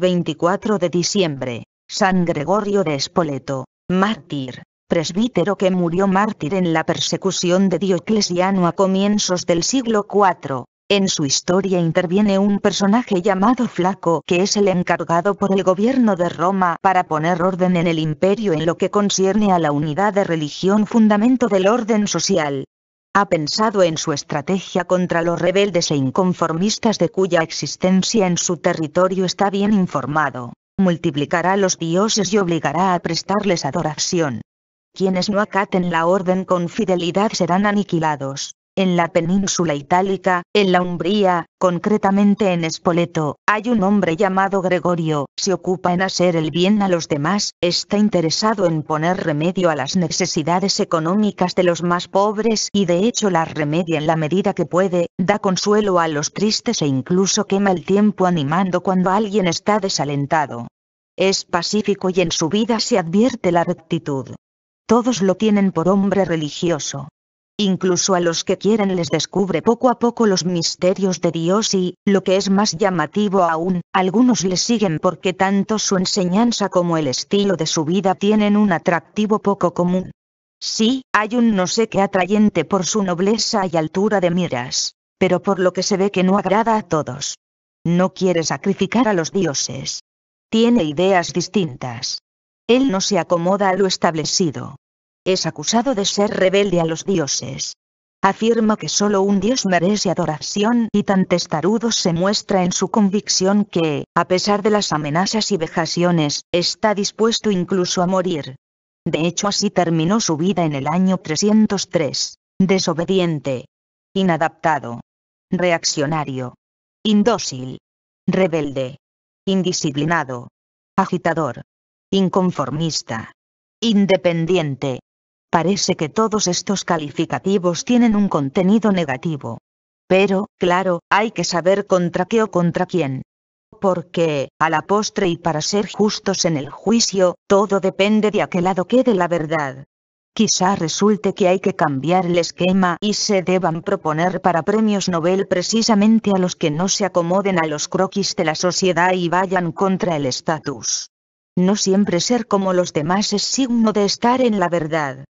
24 de diciembre, San Gregorio de Espoleto, mártir, presbítero que murió mártir en la persecución de Dioclesiano a comienzos del siglo IV. En su historia interviene un personaje llamado Flaco que es el encargado por el gobierno de Roma para poner orden en el imperio en lo que concierne a la unidad de religión fundamento del orden social ha pensado en su estrategia contra los rebeldes e inconformistas de cuya existencia en su territorio está bien informado, multiplicará a los dioses y obligará a prestarles adoración. Quienes no acaten la orden con fidelidad serán aniquilados. En la península itálica, en la Umbría, concretamente en Espoleto, hay un hombre llamado Gregorio, se ocupa en hacer el bien a los demás, está interesado en poner remedio a las necesidades económicas de los más pobres y de hecho las remedia en la medida que puede, da consuelo a los tristes e incluso quema el tiempo animando cuando alguien está desalentado. Es pacífico y en su vida se advierte la rectitud. Todos lo tienen por hombre religioso. Incluso a los que quieren les descubre poco a poco los misterios de Dios y, lo que es más llamativo aún, algunos le siguen porque tanto su enseñanza como el estilo de su vida tienen un atractivo poco común. Sí, hay un no sé qué atrayente por su nobleza y altura de miras, pero por lo que se ve que no agrada a todos. No quiere sacrificar a los dioses. Tiene ideas distintas. Él no se acomoda a lo establecido es acusado de ser rebelde a los dioses. Afirma que solo un dios merece adoración y tan testarudo se muestra en su convicción que, a pesar de las amenazas y vejaciones, está dispuesto incluso a morir. De hecho así terminó su vida en el año 303. Desobediente. Inadaptado. Reaccionario. Indócil. Rebelde. Indisciplinado. Agitador. Inconformista. Independiente. Parece que todos estos calificativos tienen un contenido negativo. Pero, claro, hay que saber contra qué o contra quién. Porque, a la postre y para ser justos en el juicio, todo depende de a qué lado quede la verdad. Quizá resulte que hay que cambiar el esquema y se deban proponer para premios Nobel precisamente a los que no se acomoden a los croquis de la sociedad y vayan contra el estatus. No siempre ser como los demás es signo de estar en la verdad.